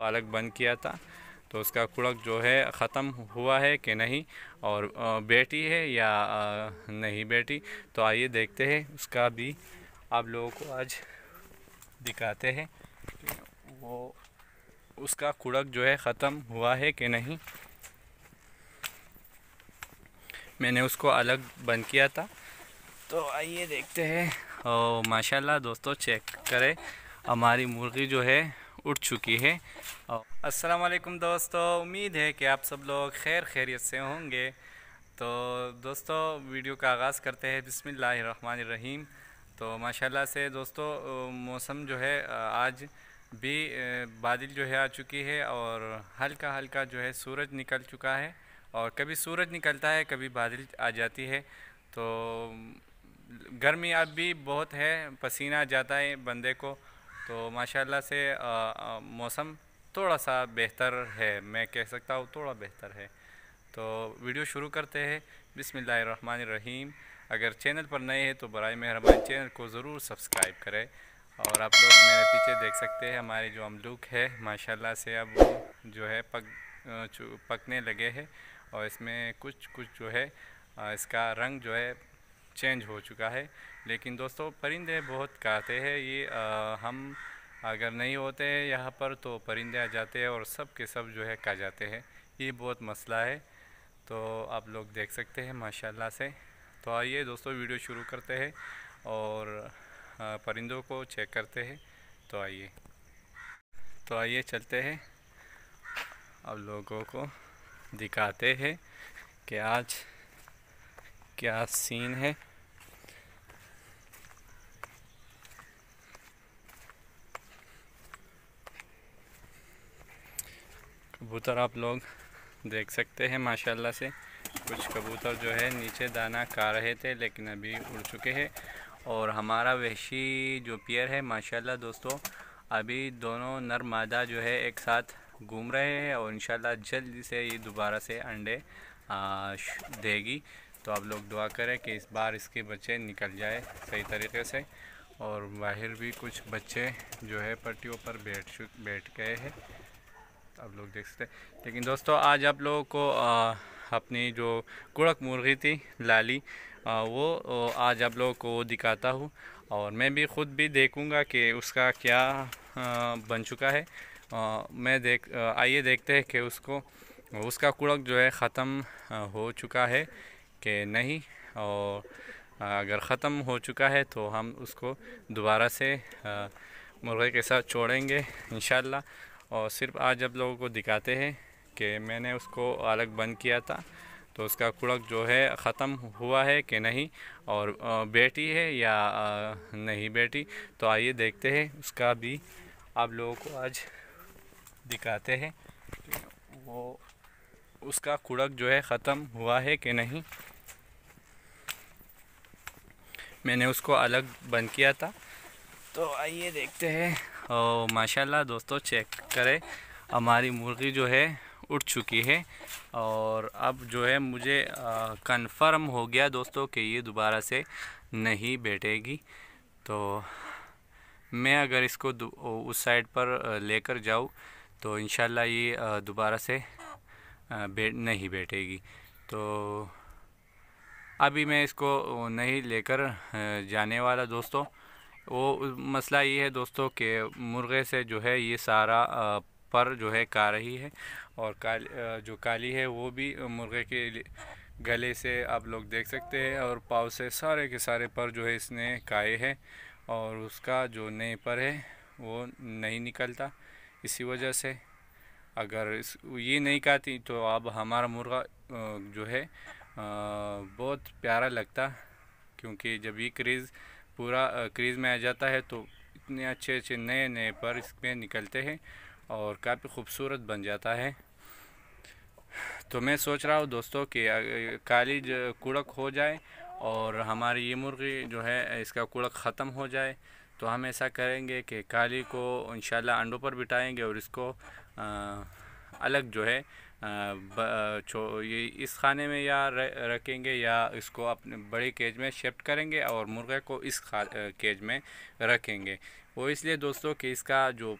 पालक बंद किया था तो उसका कुड़क जो है ख़त्म हुआ है कि नहीं और बेटी है या नहीं बेटी तो आइए देखते हैं उसका भी आप लोगों को आज दिखाते हैं वो उसका कुड़क जो है ख़त्म हुआ है कि नहीं मैंने उसको अलग बंद किया था तो आइए देखते हैं और माशाल्लाह दोस्तों चेक करें हमारी मुर्गी जो है उठ चुकी है अस्सलाम वालेकुम दोस्तों उम्मीद है कि आप सब लोग खैर खैरियत से होंगे तो दोस्तों वीडियो का आगाज़ करते हैं बिसमीम तो माशाल्लाह से दोस्तों मौसम जो है आज भी बादल जो है आ चुकी है और हल्का हल्का जो है सूरज निकल चुका है और कभी सूरज निकलता है कभी बादल आ जाती है तो गर्मी अब भी बहुत है पसीना जाता है बंदे को तो माशाल्लाह से मौसम थोड़ा सा बेहतर है मैं कह सकता हूँ थोड़ा बेहतर है तो वीडियो शुरू करते हैं रहीम अगर चैनल पर नए हैं तो बर मेहरबान चैनल को ज़रूर सब्सक्राइब करें और आप लोग मेरे पीछे देख सकते हैं हमारी जो अमलूक है माशाल्लाह से अब जो है पक पकने लगे हैं और इसमें कुछ कुछ जो है इसका रंग जो है चेंज हो चुका है लेकिन दोस्तों परिंदे बहुत कहते हैं ये आ, हम अगर नहीं होते हैं यहाँ पर तो परिंदे आ जाते हैं और सब के सब जो है खा जाते हैं ये बहुत मसला है तो आप लोग देख सकते हैं माशाल्लाह से तो आइए दोस्तों वीडियो शुरू करते हैं और परिंदों को चेक करते हैं तो आइए तो आइए चलते हैं अब लोगों को दिखाते हैं कि आज क्या सीन है कबूतर आप लोग देख सकते हैं माशाल्लाह से कुछ कबूतर जो है नीचे दाना खा रहे थे लेकिन अभी उड़ चुके हैं और हमारा वहशी जो पियर है माशाल्लाह दोस्तों अभी दोनों नर मादा जो है एक साथ घूम रहे हैं और इंशाल्लाह जल्दी से ये दोबारा से अंडे देगी तो आप लोग दुआ करें कि इस बार इसके बच्चे निकल जाए सही तरीके से और बाहर भी कुछ बच्चे जो है पट्टियों पर बैठ बैठ गए हैं आप लोग देख सकते हैं लेकिन दोस्तों आज आप लोगों को आ, अपनी जो कुड़क मुर्गी थी लाली आ, वो आज आप लोगों को दिखाता हूँ और मैं भी ख़ुद भी देखूँगा कि उसका क्या आ, बन चुका है आ, मैं देख आइए देखते हैं कि उसको उसका कुड़क जो है ख़त्म हो चुका है कि नहीं और अगर ख़त्म हो चुका है तो हम उसको दोबारा से मुर्गे के साथ छोड़ेंगे इन और सिर्फ आज जब लोगों को दिखाते हैं कि मैंने उसको अलग बंद किया था तो उसका कुड़क जो है ख़त्म हुआ है कि नहीं और बेटी है या नहीं बेटी तो आइए देखते हैं उसका भी आप लोगों को आज दिखाते हैं वो उसका कुड़क जो है ख़त्म हुआ है कि नहीं मैंने उसको अलग बंद किया था तो आइए देखते हैं और माशाल्लाह दोस्तों चेक करें हमारी मुर्गी जो है उठ चुकी है और अब जो है मुझे कंफर्म हो गया दोस्तों कि ये दोबारा से नहीं बैठेगी तो मैं अगर इसको उस साइड पर लेकर जाऊँ तो इन ये दोबारा से बैठ नहीं बैठेगी तो अभी मैं इसको नहीं लेकर जाने वाला दोस्तों वो मसला ये है दोस्तों कि मुर्गे से जो है ये सारा पर जो है का रही है और काल जो काली है वो भी मुर्गे के गले से आप लोग देख सकते हैं और पाव से सारे के सारे पर जो है इसने काए हैं और उसका जो नए पर है वो नहीं निकलता इसी वजह से अगर इस ये नहीं काती तो अब हमारा मुर्गा जो है बहुत प्यारा लगता क्योंकि जब ये क्रीज पूरा क्रीज में आ जाता है तो इतने अच्छे अच्छे नए नए पर इसमें निकलते हैं और काफ़ी खूबसूरत बन जाता है तो मैं सोच रहा हूँ दोस्तों कि काली कुड़क हो जाए और हमारी ये मुर्गी जो है इसका कुड़क ख़त्म हो जाए तो हम ऐसा करेंगे कि काली को इन अंडों पर बिठाएंगे और इसको आ, अलग जो है ये इस खाने में या रखेंगे या इसको अपने बड़े केज में शिफ्ट करेंगे और मुर्गे को इस केज में रखेंगे वो इसलिए दोस्तों कि इसका जो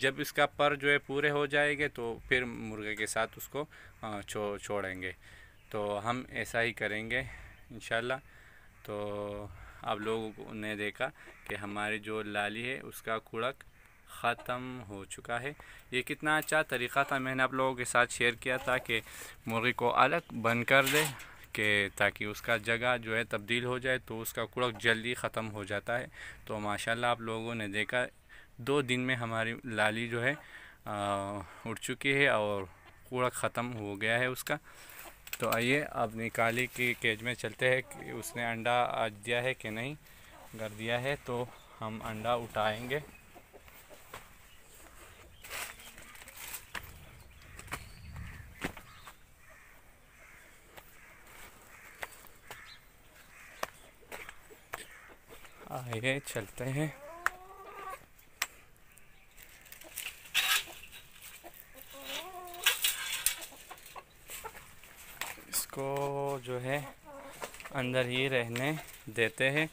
जब इसका पर जो है पूरे हो जाएंगे तो फिर मुर्गे के साथ उसको छो, छोड़ेंगे तो हम ऐसा ही करेंगे इन तो आप लोगों ने देखा कि हमारी जो लाली है उसका कुड़क ख़त्म हो चुका है ये कितना अच्छा तरीक़ा था मैंने आप लोगों के साथ शेयर किया था कि मुर्गी को अलग बंद कर दे के ताकि उसका जगह जो है तब्दील हो जाए तो उसका कुड़क जल्दी ख़त्म हो जाता है तो माशाल्लाह आप लोगों ने देखा दो दिन में हमारी लाली जो है आ, उड़ चुकी है और कुड़क ख़त्म हो गया है उसका तो आइए अब निकाली के केज में चलते हैं कि उसने अंडा आज दिया है कि नहीं कर दिया है तो हम अंडा उठाएंगे आइए चलते हैं इसको जो है अंदर ही रहने देते हैं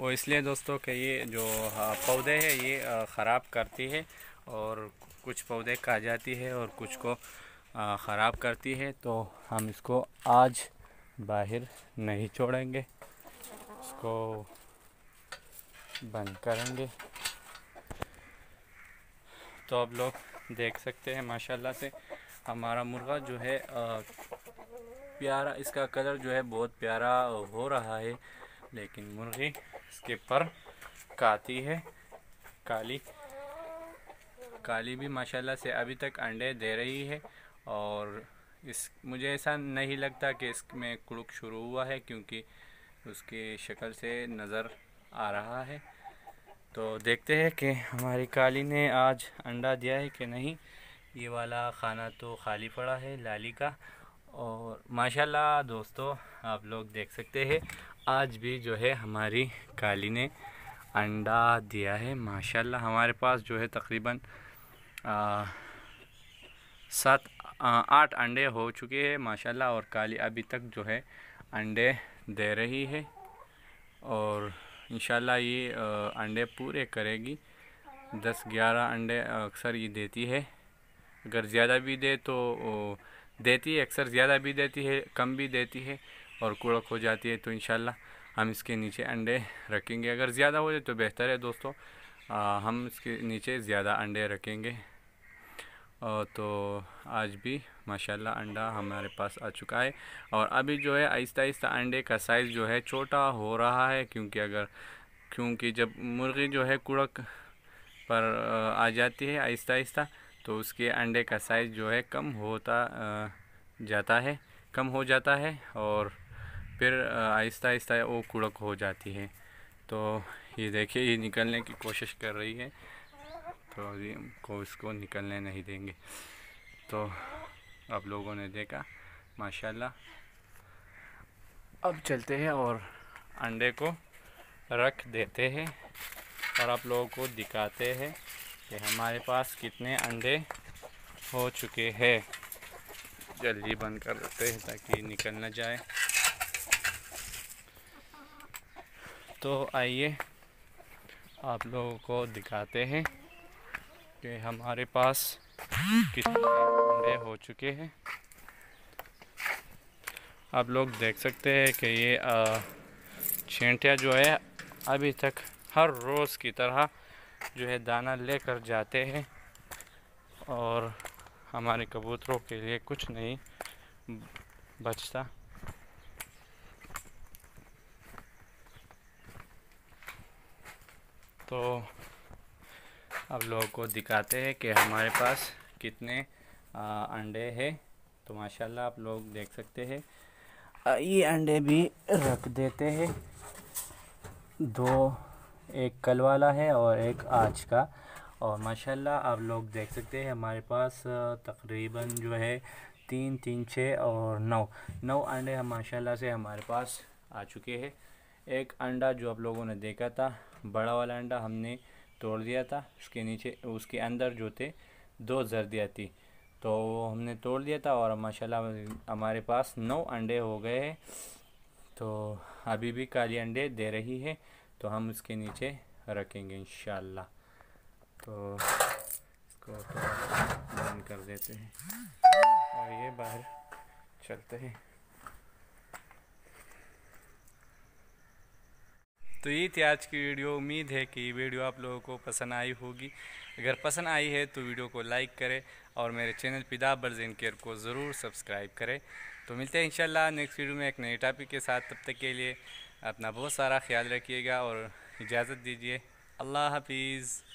वो इसलिए दोस्तों कि ये जो हाँ, पौधे हैं ये ख़राब करती है और कुछ पौधे खा जाती है और कुछ को ख़राब करती है तो हम इसको आज बाहर नहीं छोड़ेंगे इसको बंद करेंगे तो आप लोग देख सकते हैं माशाल्लाह से हमारा मुर्गा जो है आ, प्यारा इसका कलर जो है बहुत प्यारा हो रहा है लेकिन मुर्गी इसके पर काती है काली काली भी माशाल्लाह से अभी तक अंडे दे रही है और इस मुझे ऐसा नहीं लगता कि इसमें कुड़क शुरू हुआ है क्योंकि उसकी शक्ल से नज़र आ रहा है तो देखते हैं कि हमारी काली ने आज अंडा दिया है कि नहीं ये वाला खाना तो खाली पड़ा है लाली का और माशाल्लाह दोस्तों आप लोग देख सकते हैं आज भी जो है हमारी काली ने अंडा दिया है माशाल्लाह हमारे पास जो है तकरीबन सात आठ अंडे हो चुके हैं माशाल्लाह और काली अभी तक जो है अंडे दे रही है और इन ये अंडे पूरे करेगी दस ग्यारह अंडे अक्सर ये देती है अगर ज़्यादा भी दे तो देती है अक्सर ज़्यादा भी देती है कम भी देती है और कुड़क हो जाती है तो इन हम इसके नीचे अंडे रखेंगे अगर ज़्यादा हो जाए तो बेहतर है दोस्तों आ, हम इसके नीचे ज़्यादा अंडे रखेंगे तो आज भी माशाल्लाह अंडा हमारे पास आ चुका है और अभी जो है आहिस्ता आहिस्ता अंडे का साइज़ जो है छोटा हो रहा है क्योंकि अगर क्योंकि जब मुर्गी जो है कुड़क पर आ जाती है आहिस्ता आहिस्ता तो उसके अंडे का साइज़ जो है कम होता जाता है कम हो जाता है और फिर आहिस्ता आहिस्ता वो कुड़क हो जाती है तो ये देखिए ये निकलने की कोशिश कर रही है तो को इसको निकलने नहीं देंगे तो आप लोगों ने देखा माशाल्लाह अब चलते हैं और अंडे को रख देते हैं और आप लोगों को दिखाते हैं कि हमारे पास कितने अंडे हो चुके हैं जल्दी बंद कर देते हैं ताकि निकल ना जाए तो आइए आप लोगों को दिखाते हैं कि हमारे पास कितने अंडे हो चुके हैं आप लोग देख सकते हैं कि ये छेंटियाँ जो है अभी तक हर रोज़ की तरह जो है दाना लेकर जाते हैं और हमारे कबूतरों के लिए कुछ नहीं बचता तो अब लोगों को दिखाते हैं कि हमारे पास कितने आ, अंडे हैं तो माशाल्लाह आप लोग देख सकते हैं ये अंडे भी रख देते हैं दो एक कल वाला है और एक आज का और माशाल्लाह आप लोग देख सकते हैं हमारे पास तकरीबन जो है तीन तीन छः और नौ नौ अंडे हम माशाल्लाह से हमारे पास आ चुके हैं एक अंडा जो आप लोगों ने देखा था बड़ा वाला अंडा हमने तोड़ दिया था उसके नीचे उसके अंदर जो थे दो जरदियाँ थी तो हमने तोड़ दिया था और माशाल्लाह हमारे पास नौ अंडे हो गए हैं तो अभी भी काली अंडे दे रही है तो हम उसके नीचे रखेंगे इन तो इसको तो बंद कर देते हैं और ये बाहर चलते हैं तो ये थी आज की वीडियो उम्मीद है कि वीडियो आप लोगों को पसंद आई होगी अगर पसंद आई है तो वीडियो को लाइक करें और मेरे चैनल पिदा बर्जिन केयर को ज़रूर सब्सक्राइब करें तो मिलते हैं इन नेक्स्ट वीडियो में एक नए टॉपिक के साथ तब तक के लिए अपना बहुत सारा ख्याल रखिएगा और इजाज़त दीजिए अल्लाह हाफिज़